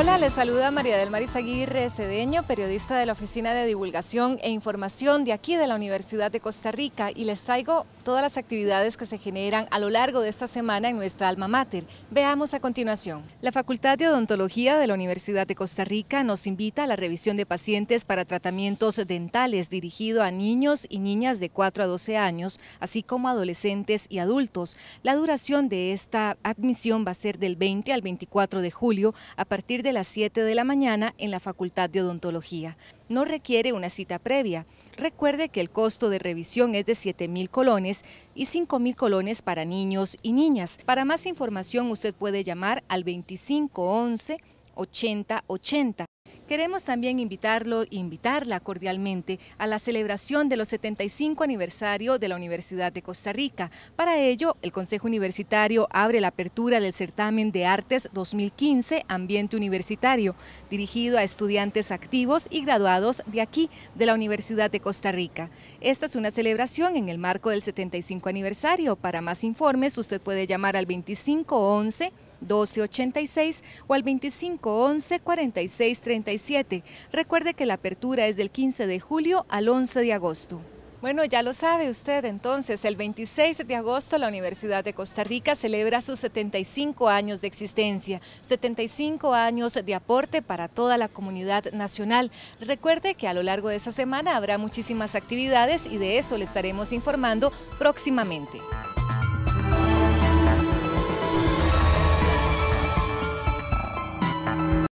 Hola, les saluda María del Maris Aguirre Cedeño, periodista de la Oficina de Divulgación e Información de aquí de la Universidad de Costa Rica y les traigo todas las actividades que se generan a lo largo de esta semana en nuestra alma mater. Veamos a continuación. La Facultad de Odontología de la Universidad de Costa Rica nos invita a la revisión de pacientes para tratamientos dentales dirigido a niños y niñas de 4 a 12 años, así como adolescentes y adultos. La duración de esta admisión va a ser del 20 al 24 de julio a partir de las 7 de la mañana en la Facultad de Odontología. No requiere una cita previa. Recuerde que el costo de revisión es de 7.000 colones y 5.000 colones para niños y niñas. Para más información usted puede llamar al 2511 8080. Queremos también invitarlo, invitarla cordialmente a la celebración de los 75 aniversario de la Universidad de Costa Rica. Para ello, el Consejo Universitario abre la apertura del certamen de artes 2015 Ambiente Universitario, dirigido a estudiantes activos y graduados de aquí, de la Universidad de Costa Rica. Esta es una celebración en el marco del 75 aniversario. Para más informes, usted puede llamar al 2511 1286 o al 2511 4637. Recuerde que la apertura es del 15 de julio al 11 de agosto. Bueno, ya lo sabe usted entonces, el 26 de agosto la Universidad de Costa Rica celebra sus 75 años de existencia, 75 años de aporte para toda la comunidad nacional. Recuerde que a lo largo de esa semana habrá muchísimas actividades y de eso le estaremos informando próximamente.